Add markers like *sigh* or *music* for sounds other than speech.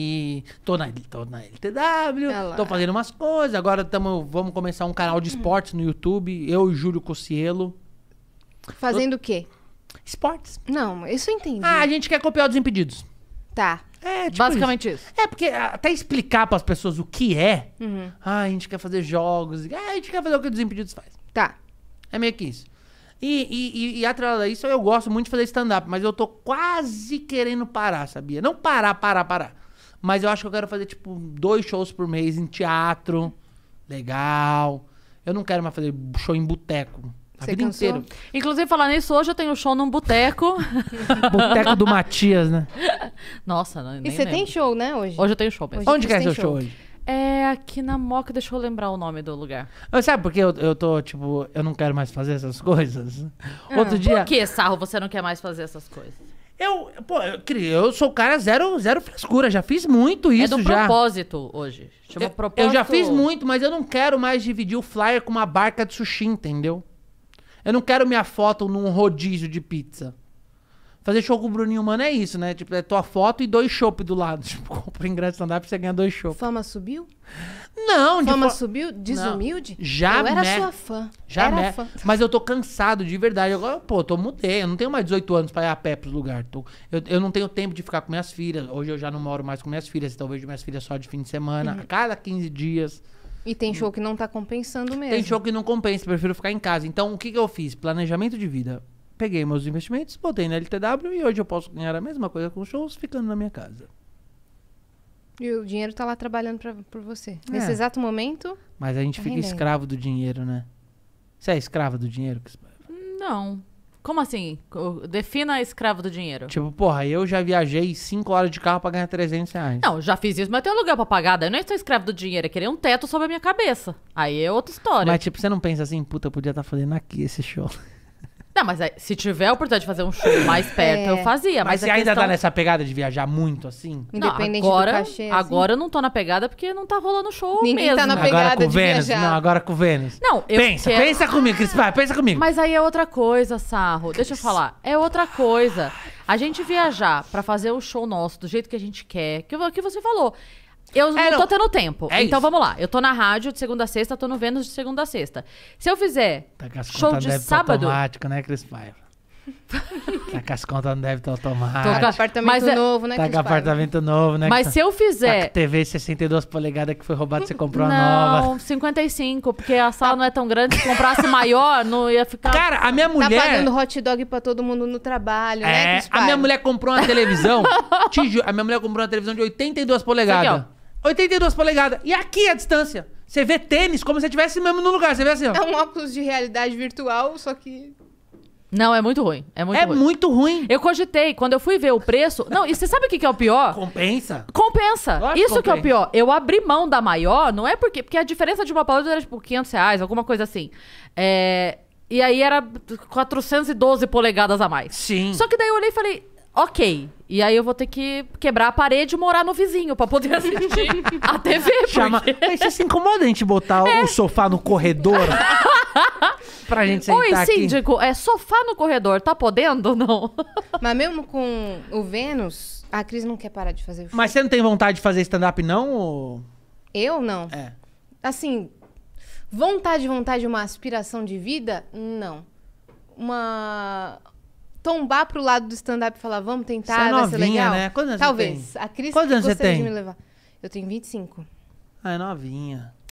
E tô na, tô na LTW, Ela. Tá tô fazendo umas coisas. Agora tamo, vamos começar um canal de uhum. esportes no YouTube. Eu e Júlio Cocielo. Fazendo o quê? Esportes. Não, isso eu entendi. Ah, a gente quer copiar os impedidos. Tá. É, tipo Basicamente isso. isso. É, porque até explicar para as pessoas o que é. Uhum. Ah, a gente quer fazer jogos. Ah, a gente quer fazer o que os Desimpedidos faz. Tá. É meio que isso. E, e, e, e atrás disso, eu gosto muito de fazer stand-up, mas eu tô quase querendo parar, sabia? Não parar, parar, parar. Mas eu acho que eu quero fazer, tipo, dois shows por mês em teatro. Legal. Eu não quero mais fazer show em boteco. A Você vida cansou? inteira. Inclusive, falar nisso, hoje eu tenho show num boteco. *laughs* boteco do Matias, né? Nossa, não, né, E você tem show, né, hoje? Hoje eu tenho show mesmo. Onde que é seu show? hoje? É aqui na Moca, deixa eu lembrar o nome do lugar. Mas sabe por que eu, eu tô, tipo, eu não quero mais fazer essas coisas? Ah. Outro dia. Por que, Sarro, você não quer mais fazer essas coisas? Eu, pô, eu, eu sou cara zero, zero frescura, já fiz muito isso. É do já. propósito hoje. Chama eu, propósito. Eu já fiz muito, mas eu não quero mais dividir o flyer com uma barca de sushi, entendeu? Eu não quero minha foto num rodízio de pizza. Fazer show com o Bruninho Mano é isso, né? Tipo, é tua foto e dois chopp do lado. *laughs* Tipo, pra ingresso stand-up, você ganha dois shows. Fama subiu? Não, de Fama fo... subiu? Desumilde? Não. Já Eu era me... sua fã. Já era me... fã. Mas eu tô cansado, de verdade. Agora, pô, tô mudei. Eu não tenho mais 18 anos pra ir a pé pros lugares. Tô... Eu, eu não tenho tempo de ficar com minhas filhas. Hoje eu já não moro mais com minhas filhas, então eu vejo minhas filhas só de fim de semana. Uhum. A cada 15 dias. E tem show que não tá compensando mesmo. Tem show que não compensa, prefiro ficar em casa. Então, o que, que eu fiz? Planejamento de vida. Peguei meus investimentos, botei na LTW e hoje eu posso ganhar a mesma coisa com shows ficando na minha casa. E o dinheiro tá lá trabalhando pra, por você. É. Nesse exato momento. Mas a gente tá fica rendendo. escravo do dinheiro, né? Você é escrava do dinheiro? Não. Como assim? Defina escravo do dinheiro. Tipo, porra, eu já viajei 5 horas de carro pra ganhar 300 reais. Não, já fiz isso, mas eu tenho aluguel pra pagar. Daí eu não estou escravo do dinheiro, é querer um teto sobre a minha cabeça. Aí é outra história. Mas, tipo, você não pensa assim, puta, eu podia estar tá fazendo aqui esse show. Não, mas se tiver a oportunidade de fazer um show mais perto, É. eu fazia. Mas, Mas, você ainda tá questão... tá nessa pegada de viajar muito, assim? Não, agora, do cachê, assim. agora eu não tô na pegada porque não tá rolando show Ninguém tá mesmo. tá na Agora pegada com o de Vênus? viajar. Não, agora com o Vênus. Não, eu Pensa, quero- pensa comigo, Cris vai pensa comigo. Mas aí é outra coisa, Sarro. Deixa eu falar. É outra coisa. A gente viajar pra fazer o show nosso do jeito que a gente quer, que, que você falou, eu é, não tô tendo tempo. É então isso. vamos lá. Eu tô na rádio de segunda a sexta, tô no Vênus de segunda a sexta. Se eu fizer tá show de sábado. automático, né, Cris Paiva? *laughs* tá com as contas não deve estar automático. Tô com tá apartamento Mas, é- novo, né? Tá com Paiva? apartamento novo, né? Mas tá, se eu fizer. Tá com TV 62 polegadas que foi roubada, você comprou não, a nova. Não, 55, porque a sala não é tão grande. Se comprasse maior, não ia ficar. Cara, a minha tá mulher. Tá pagando hot dog pra todo mundo no trabalho, né, é, né? Cris a minha mulher comprou uma televisão. Te A minha mulher comprou uma televisão de 82 polegadas. Aqui, ó. 82 polegadas. E aqui a distância. Você vê tênis como se estivesse mesmo no lugar. Você vê assim, ó. É um óculos de realidade virtual, só que. Não, é muito ruim. É muito, é ruim. muito ruim. Eu cogitei, quando eu fui ver o preço. Não, e você sabe o que, que é o pior? Compensa? Compensa. Isso compensa. que é o pior. Eu abri mão da maior, não é porque. Porque a diferença de uma palavra era tipo 500 reais, alguma coisa assim. É. E aí era 412 polegadas a mais. Sim. Só que daí eu olhei e falei, ok. E aí eu vou ter que quebrar a parede e morar no vizinho pra poder assistir a TV. *laughs* Chama... Mas você é se assim, incomoda a gente botar é. o sofá no corredor? *laughs* pra gente sentar Oi, síndico, aqui. é sofá no corredor, tá podendo ou não? *laughs* Mas mesmo com o Vênus, a Cris não quer parar de fazer o show. Mas você não tem vontade de fazer stand-up não? Ou... Eu não. É. Assim, vontade, vontade, uma aspiração de vida? Não. Uma tombar pro lado do stand-up e falar, vamos tentar, você é novinha, vai ser legal. Né? Quantos anos Talvez. Você tem? A Cris Quantos anos você tem? de me levar. Eu tenho 25. Ah, é novinha.